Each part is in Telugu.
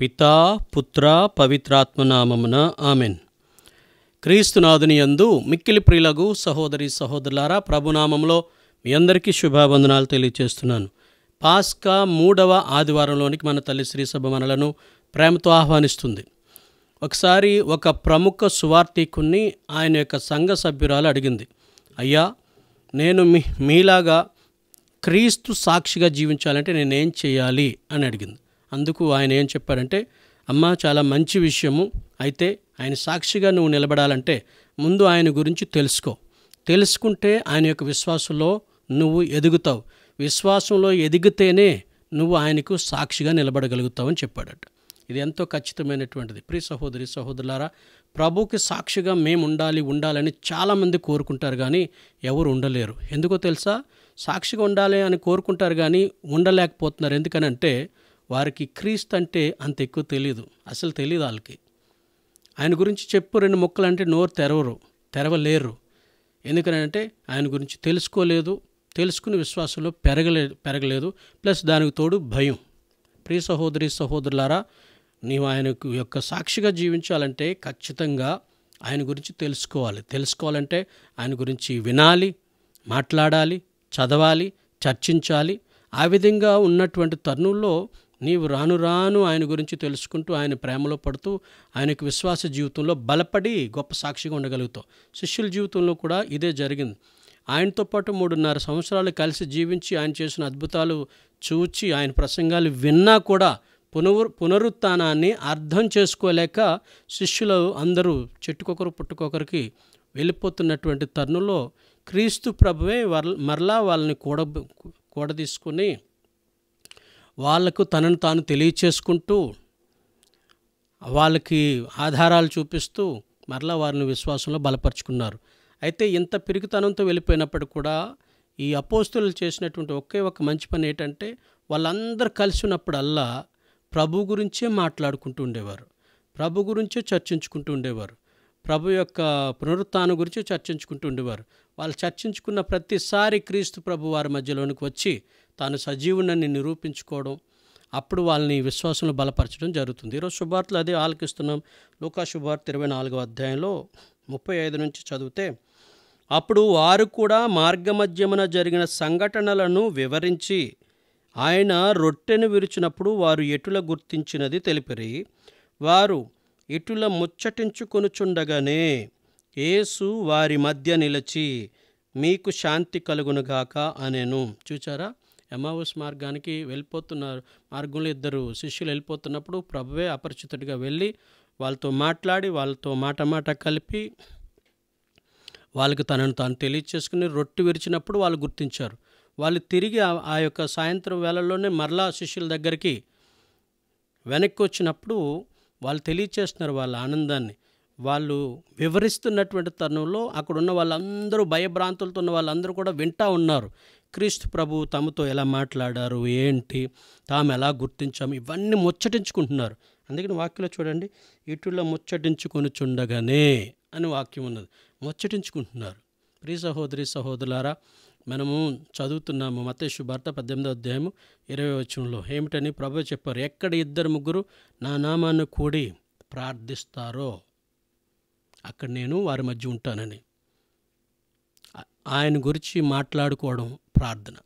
పితా పుత్ర పవిత్రాత్మనామమున ఆమెన్ క్రీస్తునాథుని యందు మిక్కిలి ప్రియులకు సహోదరి సహోదరులారా ప్రభునామంలో మీ అందరికీ శుభావందనాలు తెలియజేస్తున్నాను పాస్కా మూడవ ఆదివారంలోనికి మన తల్లి శ్రీ సభ మనలను ప్రేమతో ఆహ్వానిస్తుంది ఒకసారి ఒక ప్రముఖ సువార్థికుణ్ణి ఆయన యొక్క సంఘ సభ్యురాలు అడిగింది అయ్యా నేను మీ మీలాగా క్రీస్తు సాక్షిగా జీవించాలంటే నేనేం చేయాలి అని అడిగింది అందుకు ఆయన ఏం చెప్పారంటే అమ్మ చాలా మంచి విషయము అయితే ఆయన సాక్షిగా నువ్వు నిలబడాలంటే ముందు ఆయన గురించి తెలుసుకో తెలుసుకుంటే ఆయన యొక్క విశ్వాసంలో నువ్వు ఎదుగుతావు విశ్వాసంలో ఎదిగితేనే నువ్వు ఆయనకు సాక్షిగా నిలబడగలుగుతావు అని చెప్పాడట ఇది ఎంతో ఖచ్చితమైనటువంటిది ప్రి సహోదరి సహోదరులారా ప్రభుకి సాక్షిగా మేము ఉండాలి ఉండాలని చాలామంది కోరుకుంటారు కానీ ఎవరు ఉండలేరు ఎందుకో తెలుసా సాక్షిగా ఉండాలి అని కోరుకుంటారు కానీ ఉండలేకపోతున్నారు ఎందుకనంటే వారికి క్రీస్తు అంటే అంత ఎక్కువ తెలీదు అసలు తెలియదు వాళ్ళకి ఆయన గురించి చెప్పు రెండు మొక్కలు అంటే నోరు తెరవరు తెరవలేరు ఎందుకనంటే ఆయన గురించి తెలుసుకోలేదు తెలుసుకుని విశ్వాసంలో పెరగలే పెరగలేదు ప్లస్ దానికి తోడు భయం ప్రియ సహోదరి సహోదరులారా నీవు ఆయన యొక్క సాక్షిగా జీవించాలంటే ఖచ్చితంగా ఆయన గురించి తెలుసుకోవాలి తెలుసుకోవాలంటే ఆయన గురించి వినాలి మాట్లాడాలి చదవాలి చర్చించాలి ఆ విధంగా ఉన్నటువంటి తరుణంలో నీవు రాను రాను ఆయన గురించి తెలుసుకుంటూ ఆయన ప్రేమలో పడుతూ ఆయనకు విశ్వాస జీవితంలో బలపడి గొప్ప సాక్షిగా ఉండగలుగుతావు శిష్యుల జీవితంలో కూడా ఇదే జరిగింది ఆయనతో పాటు మూడున్నర సంవత్సరాలు కలిసి జీవించి ఆయన చేసిన అద్భుతాలు చూచి ఆయన ప్రసంగాలు విన్నా కూడా పునరు పునరుత్నాన్ని అర్థం చేసుకోలేక శిష్యులు అందరూ చెట్టుకొకరు పుట్టుకొకరికి వెళ్ళిపోతున్నటువంటి తరుణంలో క్రీస్తు ప్రభువే మరలా వాళ్ళని కూడ కూడదీసుకుని వాళ్లకు తనను తాను తెలియచేసుకుంటూ వాళ్ళకి ఆధారాలు చూపిస్తూ మరలా వారిని విశ్వాసంలో బలపరుచుకున్నారు అయితే ఇంత పిరికితనంతో వెళ్ళిపోయినప్పుడు కూడా ఈ అపోస్తులు చేసినటువంటి ఒకే ఒక మంచి పని ఏంటంటే వాళ్ళందరూ కలిసినప్పుడల్లా ప్రభు గురించే మాట్లాడుకుంటూ ఉండేవారు ప్రభు గురించే చర్చించుకుంటూ ఉండేవారు ప్రభు యొక్క పునరుత్నం గురించి చర్చించుకుంటూ ఉండేవారు వాళ్ళు చర్చించుకున్న ప్రతిసారి క్రీస్తు ప్రభు వారి మధ్యలోనికి వచ్చి తాను సజీవునని నిరూపించుకోవడం అప్పుడు వాళ్ళని విశ్వాసంలో బలపరచడం జరుగుతుంది ఈరోజు శుభార్తలు అదే ఆలకిస్తున్నాం లోకా శుభార్త ఇరవై నాలుగో అధ్యాయంలో ముప్పై ఐదు నుంచి చదివితే అప్పుడు వారు కూడా మార్గమధ్యమున జరిగిన సంఘటనలను వివరించి ఆయన రొట్టెను విరిచినప్పుడు వారు ఎటుల గుర్తించినది తెలిపిరి వారు ఇటుల ముచ్చటించుకొనుచుండగానే ఏసు వారి మధ్య నిలిచి మీకు శాంతి కలుగునుగాక అనేను చూచారా ఎమావస్ మార్గానికి వెళ్ళిపోతున్నారు మార్గంలో ఇద్దరు శిష్యులు వెళ్ళిపోతున్నప్పుడు ప్రభువే అపరిచితుడిగా వెళ్ళి వాళ్ళతో మాట్లాడి వాళ్ళతో మాట మాట కలిపి వాళ్ళకి తనను తాను తెలియచేసుకుని రొట్టె విరిచినప్పుడు వాళ్ళు గుర్తించారు వాళ్ళు తిరిగి ఆ యొక్క సాయంత్రం వేళల్లోనే మరలా శిష్యుల దగ్గరికి వెనక్కి వచ్చినప్పుడు వాళ్ళు తెలియచేస్తున్నారు వాళ్ళ ఆనందాన్ని వాళ్ళు వివరిస్తున్నటువంటి తరుణంలో అక్కడ ఉన్న వాళ్ళందరూ భయభ్రాంతులతో ఉన్న వాళ్ళందరూ కూడా వింటా ఉన్నారు క్రీస్తు ప్రభు తమతో ఎలా మాట్లాడారు ఏంటి తాము ఎలా గుర్తించాము ఇవన్నీ ముచ్చటించుకుంటున్నారు అందుకని వాక్యంలో చూడండి ఇటులో ముచ్చటించుకొని చుండగానే అని వాక్యం ఉన్నది ముచ్చటించుకుంటున్నారు ప్రీ సహోదరి సహోదరులారా మనము చదువుతున్నాము మతేషు భర్త పద్దెనిమిదో అధ్యాయము ఇరవై వచనంలో ఏమిటని ప్రభు చెప్పారు ఎక్కడ ఇద్దరు ముగ్గురు నా నామాన్ని కూడి ప్రార్థిస్తారో అక్కడ నేను వారి మధ్య ఉంటానని ఆయన గురించి మాట్లాడుకోవడం ప్రార్థన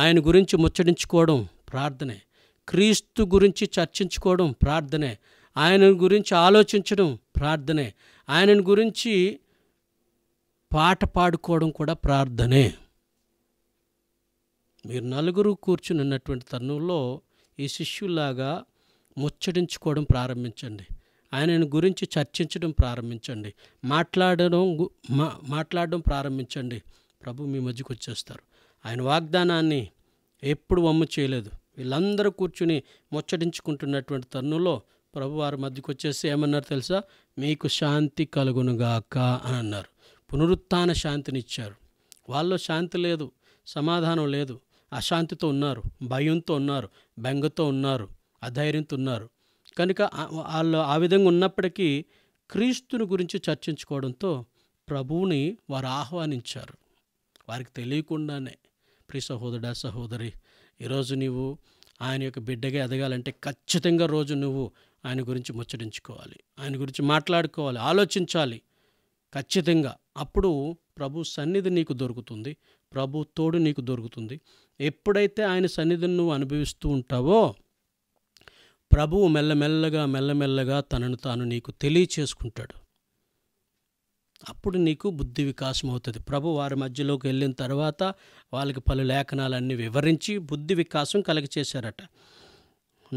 ఆయన గురించి ముచ్చడించుకోవడం ప్రార్థనే క్రీస్తు గురించి చర్చించుకోవడం ప్రార్థనే ఆయన గురించి ఆలోచించడం ప్రార్థనే ఆయన గురించి పాట పాడుకోవడం కూడా ప్రార్థనే మీరు నలుగురు కూర్చుని ఉన్నటువంటి తరుణంలో ఈ శిష్యులాగా ముచ్చడించుకోవడం ప్రారంభించండి ఆయనను గురించి చర్చించడం ప్రారంభించండి మాట్లాడడం మాట్లాడడం ప్రారంభించండి ప్రభు మీ మధ్యకు వచ్చేస్తారు ఆయన వాగ్దానాన్ని ఎప్పుడు వమ్ము చేయలేదు వీళ్ళందరూ కూర్చుని ముచ్చటించుకుంటున్నటువంటి తరుణంలో ప్రభు వారి మధ్యకు వచ్చేసి ఏమన్నారు తెలుసా మీకు శాంతి కలుగునుగాక అని అన్నారు పునరుత్న శాంతినిచ్చారు వాళ్ళు శాంతి లేదు సమాధానం లేదు అశాంతితో ఉన్నారు భయంతో ఉన్నారు బెంగతో ఉన్నారు అధైర్యంతో ఉన్నారు కనుక వాళ్ళు ఆ విధంగా ఉన్నప్పటికీ క్రీస్తుని గురించి చర్చించుకోవడంతో ప్రభువుని వారు ఆహ్వానించారు వారికి తెలియకుండానే ప్రియ సహోదరుడా సహోదరి ఈరోజు నీవు ఆయన యొక్క బిడ్డగా ఎదగాలంటే ఖచ్చితంగా రోజు నువ్వు ఆయన గురించి ముచ్చరించుకోవాలి ఆయన గురించి మాట్లాడుకోవాలి ఆలోచించాలి ఖచ్చితంగా అప్పుడు ప్రభు సన్నిధి నీకు దొరుకుతుంది ప్రభు తోడు నీకు దొరుకుతుంది ఎప్పుడైతే ఆయన సన్నిధిని నువ్వు అనుభవిస్తూ ఉంటావో ప్రభువు మెల్లమెల్లగా మెల్లమెల్లగా తనను తాను నీకు తెలియచేసుకుంటాడు అప్పుడు నీకు బుద్ధి వికాసం అవుతుంది ప్రభు వారి మధ్యలోకి వెళ్ళిన తర్వాత వాళ్ళకి పలు లేఖనాలన్నీ వివరించి బుద్ధి వికాసం చేశారట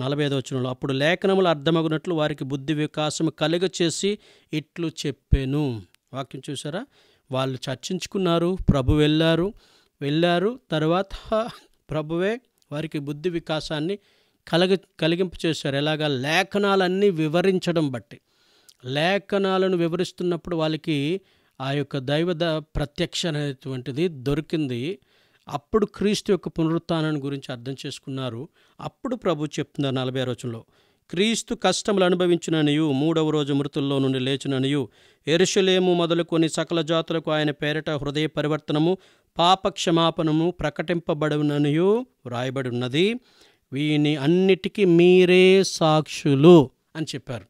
నలభై ఐదు వచనంలో అప్పుడు లేఖనములు అర్థమగినట్లు వారికి బుద్ధి వికాసం కలుగ చేసి ఇట్లు చెప్పాను వాక్యం చూసారా వాళ్ళు చర్చించుకున్నారు ప్రభు వెళ్ళారు వెళ్ళారు తర్వాత ప్రభువే వారికి బుద్ధి వికాసాన్ని కలగ కలిగింపు చేశారు ఎలాగా లేఖనాలన్నీ వివరించడం బట్టి లేఖనాలను వివరిస్తున్నప్పుడు వాళ్ళకి ఆ యొక్క దైవద ప్రత్యక్ష అనేటువంటిది దొరికింది అప్పుడు క్రీస్తు యొక్క పునరుత్నాన్ని గురించి అర్థం చేసుకున్నారు అప్పుడు ప్రభు చెప్తున్నారు నలభై రోజుల్లో క్రీస్తు కష్టములు అనుభవించిననియు మూడవ రోజు మృతుల్లో నుండి లేచిననియు ఎరుషులేము మొదలుకొని సకల జాతులకు ఆయన పేరిట హృదయ పరివర్తనము పాప క్షమాపణము ప్రకటింపబడిననియు వ్రాయబడి ఉన్నది వీని అన్నిటికీ మీరే సాక్షులు అని చెప్పారు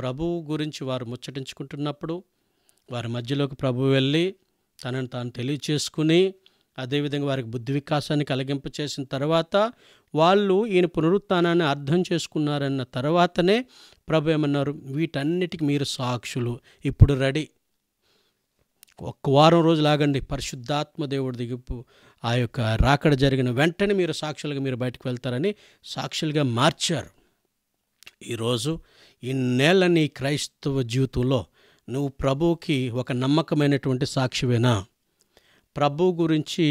ప్రభువు గురించి వారు ముచ్చటించుకుంటున్నప్పుడు వారి మధ్యలోకి ప్రభు వెళ్ళి తనను తాను తెలియచేసుకుని అదేవిధంగా వారికి బుద్ధి వికాసాన్ని కలిగింప చేసిన తర్వాత వాళ్ళు ఈయన పునరుత్నాన్ని అర్థం చేసుకున్నారన్న తర్వాతనే ప్రభు ఏమన్నారు వీటన్నిటికి మీరు సాక్షులు ఇప్పుడు రెడీ ఒక్క వారం రోజులు ఆగండి పరిశుద్ధాత్మ దేవుడు దిగిపు ఆ యొక్క రాకడ జరిగిన వెంటనే మీరు సాక్షులుగా మీరు బయటకు వెళ్తారని సాక్షులుగా మార్చారు ఈరోజు ఇన్నేళ్ళ నీ క్రైస్తవ జీవితంలో నువ్వు ప్రభువుకి ఒక నమ్మకమైనటువంటి సాక్షివేనా ప్రభు గురించి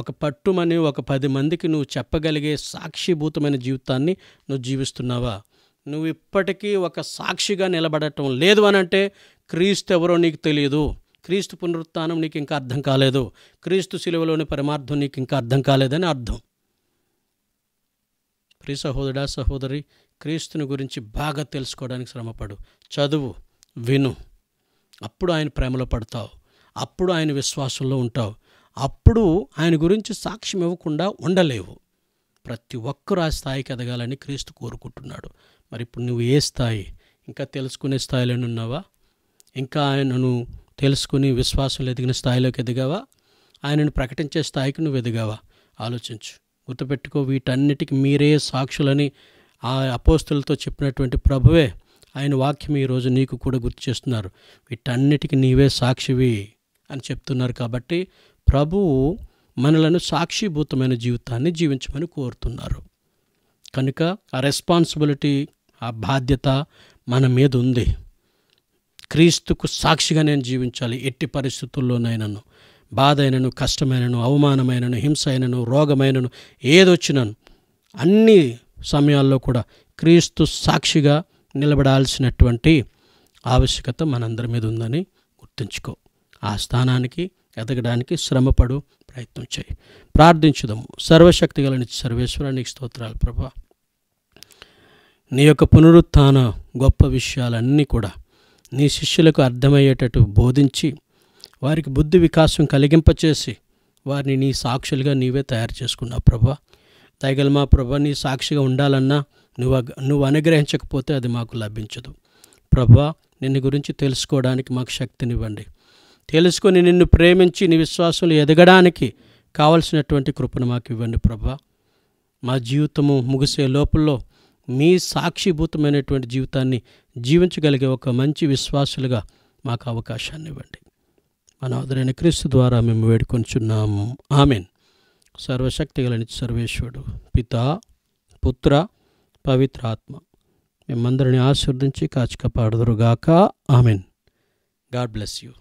ఒక పట్టుమని ఒక పది మందికి నువ్వు చెప్పగలిగే సాక్షిభూతమైన జీవితాన్ని నువ్వు జీవిస్తున్నావా నువ్వు ఇప్పటికీ ఒక సాక్షిగా నిలబడటం లేదు అనంటే క్రీస్తు ఎవరో నీకు తెలియదు క్రీస్తు పునరుత్నం నీకు ఇంకా అర్థం కాలేదు క్రీస్తు శిలువలోని పరమార్థం నీకు ఇంకా అర్థం కాలేదని అర్థం ప్రియ సహోదరుడా సహోదరి క్రీస్తుని గురించి బాగా తెలుసుకోవడానికి శ్రమపడు చదువు విను అప్పుడు ఆయన ప్రేమలో పడతావు అప్పుడు ఆయన విశ్వాసంలో ఉంటావు అప్పుడు ఆయన గురించి సాక్ష్యం ఇవ్వకుండా ఉండలేవు ప్రతి ఒక్కరూ ఆ స్థాయికి ఎదగాలని క్రీస్తు కోరుకుంటున్నాడు మరి ఇప్పుడు నువ్వు ఏ స్థాయి ఇంకా తెలుసుకునే స్థాయిలో ఉన్నావా ఇంకా ఆయనను తెలుసుకుని విశ్వాసం ఎదిగిన స్థాయిలోకి ఎదిగావా ఆయనను ప్రకటించే స్థాయికి నువ్వు ఎదిగావా ఆలోచించు గుర్తుపెట్టుకో వీటన్నిటికి మీరే సాక్షులని ఆ అపోస్తులతో చెప్పినటువంటి ప్రభువే ఆయన వాక్యం ఈరోజు నీకు కూడా గుర్తు చేస్తున్నారు వీటన్నిటికి నీవే సాక్షివి అని చెప్తున్నారు కాబట్టి ప్రభువు మనలను సాక్షిభూతమైన జీవితాన్ని జీవించమని కోరుతున్నారు కనుక ఆ రెస్పాన్సిబిలిటీ ఆ బాధ్యత మన మీద ఉంది క్రీస్తుకు సాక్షిగా నేను జీవించాలి ఎట్టి పరిస్థితుల్లోనైనాను బాధ అయినను కష్టమైనను అవమానమైనను హింస అయినను రోగమైనను ఏదొచ్చినను అన్ని సమయాల్లో కూడా క్రీస్తు సాక్షిగా నిలబడాల్సినటువంటి ఆవశ్యకత మనందరి మీద ఉందని గుర్తుంచుకో ఆ స్థానానికి ఎదగడానికి శ్రమపడు ప్రయత్నం చేయి ప్రార్థించుదాము సర్వశక్తి గల సర్వేశ్వర నీకు స్తోత్రాలు ప్రభా నీ యొక్క పునరుత్థాన గొప్ప విషయాలన్నీ కూడా నీ శిష్యులకు అర్థమయ్యేటట్టు బోధించి వారికి బుద్ధి వికాసం కలిగింపచేసి వారిని నీ సాక్షులుగా నీవే తయారు చేసుకున్నావు ప్రభా తైగల మా ప్రభా నీ సాక్షిగా ఉండాలన్నా నువ్వు నువ్వు అనుగ్రహించకపోతే అది మాకు లభించదు ప్రభా నిన్ను గురించి తెలుసుకోవడానికి మాకు శక్తినివ్వండి తెలుసుకొని నిన్ను ప్రేమించి నీ విశ్వాసంలో ఎదగడానికి కావలసినటువంటి కృపను మాకు ఇవ్వండి ప్రభా మా జీవితము ముగిసే లోపల్లో మీ సాక్షిభూతమైనటువంటి జీవితాన్ని జీవించగలిగే ఒక మంచి విశ్వాసులుగా మాకు అవకాశాన్ని ఇవ్వండి మన ఆదరైన క్రీస్తు ద్వారా మేము వేడుకొంచున్నాము ఆమెన్ సర్వశక్తి గలని సర్వేశ్వరుడు పిత పుత్ర పవిత్ర ఆత్మ మేమందరిని ఆశీర్దించి కాచిక పాడదురుగాక ఆమెన్ గాడ్ బ్లెస్ యూ